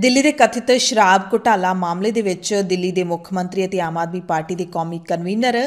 ਦਿੱਲੀ ਦੇ ਕਥਿਤ ਸ਼ਰਾਬ ਘੁਟਾਲਾ ਮਾਮਲੇ ਦੇ ਵਿੱਚ ਦਿੱਲੀ ਦੇ ਮੁੱਖ ਮੰਤਰੀ ਅਤੇ ਆਮ ਆਦਮੀ ਪਾਰਟੀ ਦੇ ਕੌਮੀ ਕਨਵੀਨਰ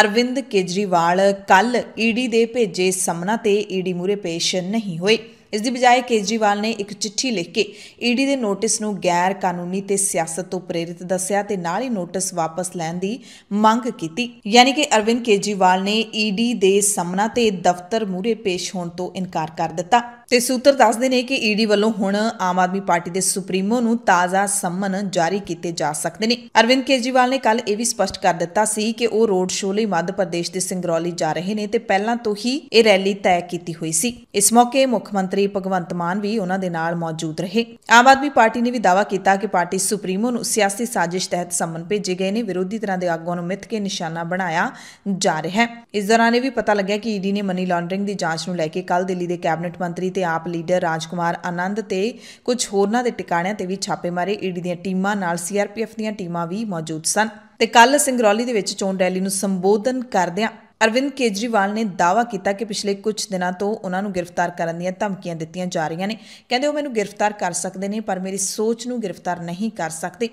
ਅਰਵਿੰਦ ਕੇਜਰੀਵਾਲ ਕੱਲ ਈਡੀ ਦੇ ਭੇਜੇ ਸਮਨਾ ਤੇ ਈਡੀ ਮੂਰੇ ਪੇਸ਼ ਨਹੀਂ ਹੋਏ ਇਸ ਦੀ ਬਜਾਏ ਕੇਜਰੀਵਾਲ ਨੇ ਇੱਕ ਚਿੱਠੀ ਲਿਖ ਕੇ ਈਡੀ ਦੇ ਨੋਟਿਸ ਨੂੰ ਗੈਰ ਕਾਨੂੰਨੀ ਤੇ ਸਿਆਸਤ ਤੋਂ ਪ੍ਰੇਰਿਤ ਦੱਸਿਆ ਤੇ ਨਾਲ ਹੀ ਨੋਟਿਸ ਵਾਪਸ ਲੈਣ ਦੀ ਮੰਗ ਕੀਤੀ ਯਾਨੀ ਕਿ ਅਰਵਿੰਦ ਕੇਜਰੀਵਾਲ ਨੇ ਈਡੀ ਦੇ ਸਾਹਮਣਾ ਤੇ ਦਫ਼ਤਰ ਮੂਰੇ ਪੇਸ਼ ਹੋਣ ਤੋਂ ਇਨਕਾਰ ਕਰ ਦਿੱਤਾ ਤੇ ਸੂਤਰ ਦੱਸਦੇ ਨੇ ਕਿ ਈਡੀ ਵੱਲੋਂ ਹੁਣ ਆਮ ਆਦਮੀ ਪਾਰਟੀ ਦੇ ਸੁਪਰੀਮੋ ਨੂੰ ਤਾਜ਼ਾ ਸੰਮਨ ਜਾਰੀ ਕੀਤੇ ਜਾ ਸਕਦੇ ਨੇ ਅਰਵਿੰਦ ਕੇਜੀਵਾਲ ਨੇ ਕੱਲ ਇਹ ਵੀ ਸਪਸ਼ਟ ਕਰ ਦਿੱਤਾ ਸੀ ਕਿ ਉਹ ਰੋਡ ਸ਼ੋਅ ਲਈ ਮੱਧ ਪ੍ਰਦੇਸ਼ ਦੇ ਸਿੰਗਰੌਲੀ ਜਾ ਰਹੇ ਨੇ ਤੇ ਪਹਿਲਾਂ ਤੋਂ ਹੀ ਇਹ ਰੈਲੀ ਤੈਅ ਕੀਤੀ ਹੋਈ ਸੀ ਇਸ ਮੌਕੇ ਮੁੱਖ ਮੰਤਰੀ ਭਗਵੰਤ ਮਾਨ ਵੀ ਉਹਨਾਂ ਦੇ ਨਾਲ ਮੌਜੂਦ ਰਹੇ ਆਮ ਆਦਮੀ ਪਾਰਟੀ ਨੇ ਵੀ ਦਾਅਵਾ ਕੀਤਾ ਕਿ ਪਾਰਟੀ ਸੁਪਰੀਮੋ ਨੂੰ ਸਿਆਸੀ ਸਾਜ਼ਿਸ਼ ਤਹਿਤ ਸੰਮਨ ਭੇਜੇ ਗਏ ਨੇ ਵਿਰੋਧੀ ਧਿਰਾਂ ਦੇ ਆਗੂਆਂ ਨੂੰ ਮਿੱਥ ਕੇ ਨਿਸ਼ਾਨਾ ਬਣਾਇਆ ਜਾ ਰਿਹਾ ਹੈ ਇਸ ਦੌਰਾਨ ਇਹ ਵੀ ਪਤਾ ਲੱਗਿਆ ਕਿ ਈਡੀ ਨੇ ਮਨੀ ਲਾਂਡਰਿੰਗ ਦੀ ਜਾਂਚ ਨੂੰ ਲੈ ਕੇ ਕੱਲ ਦਿੱਲੀ ਦੇ ਕੈਬਨਿਟ ਮੰਤਰੀ ਤੇ ਆਪ ਲੀਡਰ ਰਾਜਕੁਮਾਰ ਆਨੰਦ ਤੇ ਕੁਝ ਹੋਰਨਾਂ ਦੇ ਟਿਕਾਣਿਆਂ ਤੇ ਵੀ ਛਾਪੇਮਾਰੀ ਈਡੀ ਦੀਆਂ ਟੀਮਾਂ ਨਾਲ ਸੀਆਰਪੀਐਫ ਦੀਆਂ ਟੀਮਾਂ ਵੀ ਮੌਜੂਦ ਸਨ ਤੇ ਕੱਲ ਸਿੰਗਰੌਲੀ ਦੇ ਵਿੱਚ ਚੋਣ ਰੈਲੀ ਨੂੰ ਸੰਬੋਧਨ ਕਰਦਿਆਂ ਅਰਵਿੰਦ ਕੇਜਰੀਵਾਲ ਨੇ ਦਾਵਾ ਕੀਤਾ ਕਿ ਪਿਛਲੇ ਕੁਝ ਦਿਨਾਂ ਤੋਂ ਉਹਨਾਂ ਨੂੰ ਗ੍ਰਿਫਤਾਰ ਕਰਨ ਦੀਆਂ ਧਮਕੀਆਂ ਦਿੱਤੀਆਂ ਜਾ ਰਹੀਆਂ ਨੇ ਕਹਿੰਦੇ ਉਹ ਮੈਨੂੰ ਗ੍ਰਿਫਤਾਰ ਕਰ ਸਕਦੇ ਨੇ ਪਰ ਮੇਰੀ ਸੋਚ ਨੂੰ ਗ੍ਰਿਫਤਾਰ ਨਹੀਂ ਕਰ ਸਕਦੇ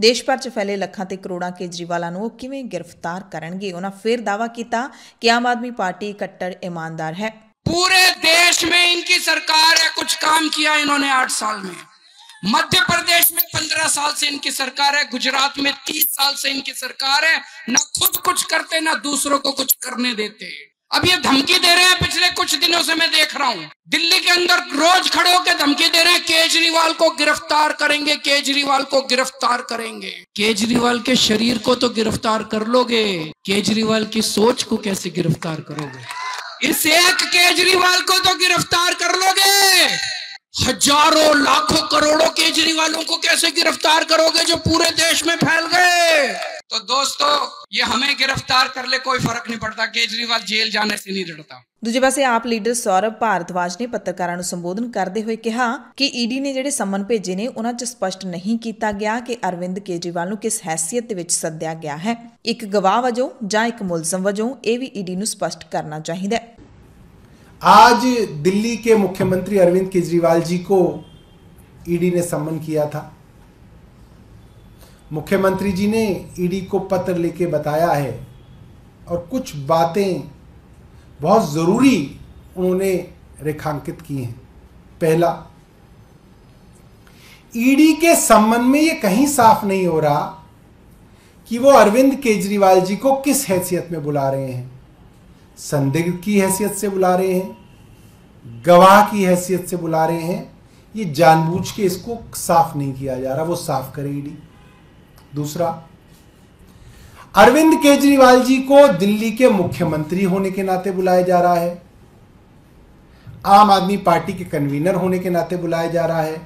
ਦੇਸ਼ ਭਰ 'ਚ ਫੈਲੇ ਲੱਖਾਂ ਤੇ ਕਰੋੜਾਂ ਕੇਜਰੀਵਾਲਾਂ ਨੂੰ ਉਹ ਕਿਵੇਂ ਗ੍ਰਿਫਤਾਰ ਕਰਨਗੇ ਉਹਨਾਂ ਫਿਰ ਦਾਵਾ ਕੀਤਾ ਕਿ ਆਮ ਆਦਮੀ ਪਾਰਟੀ ਕੱਟੜ ਇਮਾਨਦਾਰ ਹੈ ਪੂਰੇ की सरकार है कुछ काम किया इन्होंने आठ साल में मध्य प्रदेश में पंद्रह साल से इनकी सरकार है गुजरात में तीस साल से इनकी सरकार है ना खुद कुछ करते ना दूसरों को कुछ करने देते अब ये धमकी दे रहे हैं पिछले कुछ दिनों से मैं देख रहा हूँ दिल्ली के अंदर रोज खड़े होकर धमकी दे रहे हैं केजरीवाल को गिरफ्तार करेंगे केजरीवाल को गिरफ्तार करेंगे केजरीवाल के शरीर को तो गिरफ्तार कर लोगे केजरीवाल की सोच को कैसे गिरफ्तार करोगे इस एक केजरीवाल को तो गिरफ्तार कर लोगे हजारों लाखों करोड़ों केजरीवालों को कैसे गिरफ्तार करोगे जो पूरे देश में फैल गए तो दोस्तों ये हमें गिरफ्तार कर ले कोई फर्क नहीं पड़ता केजरीवाल जेल जाने से नहीं डरता ਦੂਜੇ ਪਾਸੇ ਆਪ ਲੀਡਰ ਸੌਰਵ ਭਾਰਤਵਾਜ ਨੇ ਪੱਤਰਕਾਰਾਂ ਨੂੰ ਸੰਬੋਧਨ ਕਰਦੇ ਹੋਏ ਕਿਹਾ ਕਿ ਈਡੀ ਨੇ ਜਿਹੜੇ ਸਮਨ ਭੇਜੇ ਨੇ ਉਹਨਾਂ 'ਚ ਸਪਸ਼ਟ ਨਹੀਂ ਕੀਤਾ ਗਿਆ ਕਿ ਅਰਵਿੰਦ ਕੇਜਰੀਵਾਲ ਨੂੰ ਕਿਸ ਹੈਸੀਅਤ ਦੇ ਵਿੱਚ ਸੱਦਿਆ ਗਿਆ ਹੈ ਇੱਕ ਗਵਾਹ ਵਜੋਂ ਜਾਂ ਇੱਕ ਮੁਲਜ਼ਮ ਵਜੋਂ ਇਹ ਵੀ ਈਡੀ ਨੂੰ ਸਪਸ਼ਟ ਕਰਨਾ ਚਾਹੀਦਾ ਹੈ आज दिल्ली के मुख्यमंत्री अरविंद केजरीवाल जी को ईडी ने सम्मन किया था मुख्यमंत्री जी ने ईडी को पत्र लेके बताया है और कुछ बातें बहुत ज़रूरी उन्होंने रेखांकित की हैं पहला ईडी के संबंध में ये कहीं साफ नहीं हो रहा कि वो अरविंद केजरीवाल जी को किस हैसियत में बुला रहे हैं संदिग्ध की हैसियत से बुला रहे हैं गवाह की हैसियत से बुला रहे हैं ये जानबूझ के इसको साफ नहीं किया जा रहा वो साफ करे ईडी दूसरा अरविंद केजरीवाल जी को दिल्ली के मुख्यमंत्री होने के नाते बुलाया जा रहा है आम आदमी पार्टी के कन्वीनर होने के नाते बुलाया जा रहा है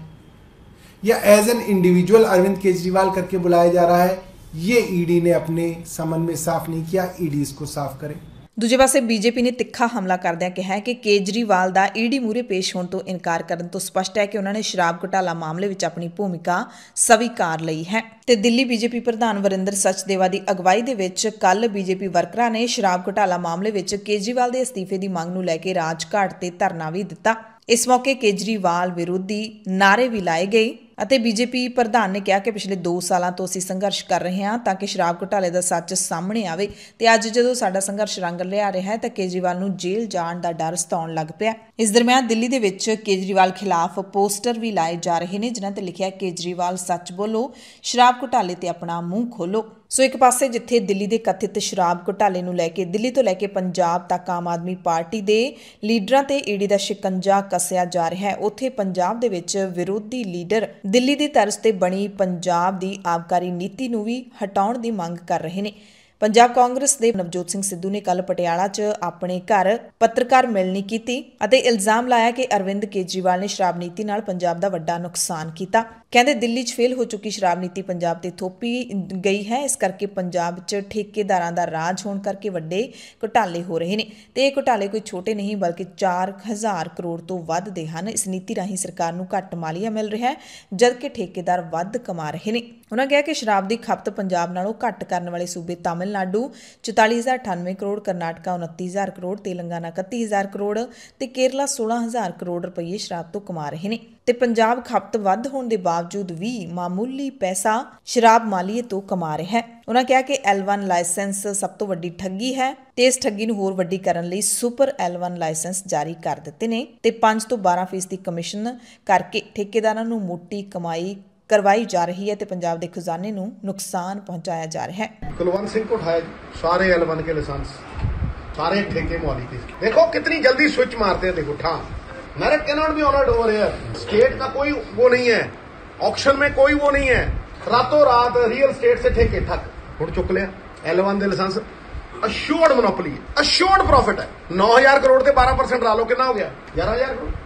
या as an individual Arvind Kejriwal करके बुलाया जा रहा है ये ईडी ने अपने समन में साफ नहीं किया ईडी इसको साफ करे ਦੂਜੇ ਪਾਸੇ ਬੀਜੇਪੀ ਨੇ ਤਿੱਖਾ ਹਮਲਾ ਕਰਦਿਆਂ ਕਿਹਾ ਕਿ ਕੇਜਰੀਵਾਲ ਦਾ ਈਡੀ ਮੂਰੇ ਪੇਸ਼ ਹੋਣ ਤੋਂ ਇਨਕਾਰ ਕਰਨ ਤੋਂ ਸਪਸ਼ਟ ਹੈ ਕਿ ਉਹਨਾਂ ਨੇ ਸ਼ਰਾਬ ਘਟਾਲਾ ਮਾਮਲੇ ਵਿੱਚ ਆਪਣੀ ਭੂਮਿਕਾ ਸਵੀਕਾਰ ਲਈ ਹੈ ਤੇ ਦਿੱਲੀ ਬੀਜੇਪੀ ਪ੍ਰਧਾਨ ਵਰਿੰਦਰ ਸਚਦੇਵਾ ਦੀ ਅਗਵਾਈ ਦੇ ਵਿੱਚ ਕੱਲ ਬੀਜੇਪੀ ਵਰਕਰਾਂ ਨੇ ਸ਼ਰਾਬ ਘਟਾਲਾ ਮਾਮਲੇ ਵਿੱਚ ਕੇਜਰੀਵਾਲ ਦੇ ਅਸਤੀਫੇ ਦੀ ਮੰਗ ਨੂੰ ਲੈ ਕੇ ਰਾਜਘਾਟ ਤੇ ਧਰਨਾ ਵੀ ਦਿੱਤਾ ਇਸ ਮੌਕੇ ਕੇਜਰੀਵਾਲ ਵਿਰੋਧੀ ਨਾਰੇ ਵੀ ਲਾਏ ਗਏ ਅਤੇ ਬੀਜੇਪੀ ਪ੍ਰਧਾਨ ਨੇ ਕਿਹਾ ਕਿ ਪਿਛਲੇ 2 ਸਾਲਾਂ ਤੋਂ ਅਸੀਂ ਸੰਘਰਸ਼ ਕਰ ਰਹੇ ਹਾਂ ਤਾਂ ਕਿ ਸ਼ਰਾਬ ਘੁਟਾਲੇ ਦਾ ਸੱਚ ਸਾਹਮਣੇ ਆਵੇ ਤੇ ਅੱਜ ਜਦੋਂ ਸਾਡਾ ਸੰਘਰਸ਼ ਰੰਗ ਲਿਆ ਰਿਹਾ ਹੈ ਤਾਂ ਕੇਜਰੀਵਾਲ ਨੂੰ ਜੇਲ੍ਹ ਜਾਣ ਦਾ ਡਰ ਸਤਾਉਣ ਲੱਗ ਪਿਆ ਇਸ ਦਰਮਿਆਨ ਦਿੱਲੀ ਦੇ ਵਿੱਚ ਕੇਜਰੀਵਾਲ ਖਿਲਾਫ ਪੋਸਟਰ ਵੀ ਲਾਏ ਜਾ ਰਹੇ ਨੇ ਜਿਨ੍ਹਾਂ ਤੇ ਲਿਖਿਆ ਕੇਜਰੀਵਾਲ ਸੱਚ ਬੋਲੋ ਸ਼ਰਾਬ ਘੁਟਾਲੇ ਤੇ ਆਪਣਾ ਮੂੰਹ ਖੋਲੋ ਸੋ ਇੱਕ ਪਾਸੇ ਜਿੱਥੇ ਦਿੱਲੀ ਦੇ ਕਥਿਤ ਸ਼ਰਾਬ ਘੁਟਾਲੇ ਨੂੰ ਲੈ ਕੇ ਦਿੱਲੀ ਤੋਂ ਲੈ ਕੇ ਪੰਜਾਬ ਤੱਕ ਆਮ ਆਦਮੀ ਪਾਰਟੀ ਦੇ ਲੀਡਰਾਂ ਤੇ ਈਡੀ ਦਾ ਸ਼ਿਕੰਜਾ ਕੱਸਿਆ ਜਾ ਰਿਹਾ ਹੈ ਉੱਥੇ ਪੰਜਾਬ ਦੇ ਵਿੱਚ ਵਿਰੋਧੀ ਲੀਡਰ ਦਿੱਲੀ ਦੀ ਤਰਜ਼ ਤੇ ਬਣੀ ਪੰਜਾਬ ਦੀ ਆਬਕਾਰੀ ਨੀਤੀ ਨੂੰ ਵੀ ਹਟਾਉਣ ਦੀ ਮੰਗ ਕਰ ਰਹੇ ਨੇ ਪੰਜਾਬ ਕਾਂਗਰਸ ਦੇ ਨਵਜੋਤ ਸਿੰਘ ਸਿੱਧੂ ਨੇ ਕੱਲ ਪਟਿਆਲਾ 'ਚ ਆਪਣੇ ਘਰ ਪੱਤਰਕਾਰ ਮਿਲਣੀ ਕੀਤੀ ਅਤੇ ਇਲਜ਼ਾਮ ਲਾਇਆ ਕਿ ਅਰਵਿੰਦ ਕੇਜਰੀਵਾਲ ਨੇ ਸ਼ਰਾਬ ਨੀਤੀ ਨਾਲ ਪੰਜਾਬ ਦਾ ਵੱਡਾ ਨੁਕਸਾਨ ਕੀਤਾ ਕਹਿੰਦੇ ਦਿੱਲੀ 'ਚ ਫੇਲ ਹੋ ਚੁੱਕੀ ਸ਼ਰਾਬ ਨੀਤੀ ਪੰਜਾਬ ਤੇ ਥੋਪੀ ਗਈ ਹੈ ਇਸ ਕਰਕੇ ਪੰਜਾਬ 'ਚ ਠੇਕੇਦਾਰਾਂ ਦਾ ਰਾਜ ਹੋਣ ਕਰਕੇ ਵੱਡੇ ਘੁਟਾਲੇ ਹੋ ਰਹੇ ਨੇ ਤੇ ਇਹ ਘੁਟਾਲੇ ਕੋਈ ਛੋਟੇ ਨਹੀਂ ਬਲਕਿ 4000 ਕਰੋੜ ਤੋਂ ਵੱਧ ਦੇ ਹਨ ਇਸ ਨੀਤੀ ਰਾਹੀਂ ਸਰਕਾਰ ਨੂੰ ਘੱਟ ਮਾਲੀਆ ਮਿਲ ਰਿਹਾ ਹੈ ਜਦਕਿ ਠੇਕੇਦਾਰ ਵੱਧ ਕਮਾ ਰਹੇ ਨੇ ਉਹਨਾਂ ਕਿਹਾ ਕਿ ਸ਼ਰਾਬ ਦੀ ਖਪਤ ਪੰਜਾਬ ਨਾਲੋਂ ਘੱਟ ਕਰਨ ਵਾਲੇ ਸੂਬੇ ਤਾਮਿਲਨਾਡੂ 44098 ਕਰੋੜ ਕਰਨਾਟਕਾ 29000 ਕਰੋੜ ਤੇਲੰਗਾਨਾ 31000 ਕਰੋੜ ਤੇ ਕੇਰਲਾ 16000 ਕਰੋੜ ਰੁਪਏ ਸ਼ਰਾਬ ਤੋਂ ਕਮਾ ਰਹੇ ਨੇ ਤੇ ਪੰਜਾਬ ਖਪਤ ਵੱਧ ਹੋਣ ਦੇ ਬਾਵਜੂਦ ਵੀ ਮਾਮੂਲੀ ਪੈਸਾ ਸ਼ਰਾਬ ਮਾਲੀਏ ਤੋਂ ਕਮਾ ਰਿਹਾ ਹੈ ਉਹਨਾਂ ਕਿਹਾ ਕਿ L1 ਲਾਇਸੈਂਸ ਸਭ ਤੋਂ ਵੱਡੀ ਠੱਗੀ ਹੈ ਤੇ ਇਸ ਠੱਗੀ ਨੂੰ ਹੋਰ ਵੱਡੀ ਕਰਨ ਲਈ ਸੁਪਰ L1 ਲਾਇਸੈਂਸ ਜਾਰੀ ਕਰ ਦਿੱਤੇ ਨੇ ਤੇ 5 ਤੋਂ 12% ਦੀ ਕਮਿਸ਼ਨ ਕਰਕੇ ਠੇਕੇਦਾਰਾਂ ਨੂੰ ਮੋਟੀ ਕਮਾਈ ਕਰਵਾਈ ਜਾ ਰਹੀ ਹੈ ਤੇ ਪੰਜਾਬ ਦੇ ਖਜ਼ਾਨੇ ਨੂੰ ਨੁਕਸਾਨ ਪਹੁੰਚਾਇਆ ਜਾ ਰਿਹਾ ਹੈ ਕੁਲਵੰਤ ਸਿੰਘ ਕੋ ਕੋਠਾਏ ਸਾਰੇ ਐਲ ਐਲ1 ਕੇ ਲਾਇਸੈਂਸ ਸਾਰੇ ਠੇਕੇ ਮੌਲੀ ਤੇ ਦੇਖੋ ਕਿੰਨੀ ਜਲਦੀ ਸਵਿਚ ਮਾਰਦੇ ਨੇ ਗੁੱਠਾ ਮੈਰਕ ਕੈਨਟ ਵੀ ਆਨਡ ਓਵਰ ਹੈ ਸਟੇਟ ਦਾ ਕੋਈ ਉਹ ਨਹੀਂ ਹੈ ਆਕਸ਼ਨ ਮੇ ਕੋਈ ਉਹ ਨਹੀਂ ਹੈ ਰਾਤੋ ਰਾਤ ਰੀਅਲ ਸਟੇਟ ਸੇ ਠੇਕੇ ਠੱਕ ਹੁਣ ਚੁੱਕ ਲਿਆ ਐਲ ਐਲ1 ਦੇ licence assured monopoly assured profit ਹੈ 9000 ਕਰੋੜ ਤੇ 12% ਲਾ ਲਓ ਕਿੰਨਾ ਹੋ ਗਿਆ 11000 ਕਰੋੜ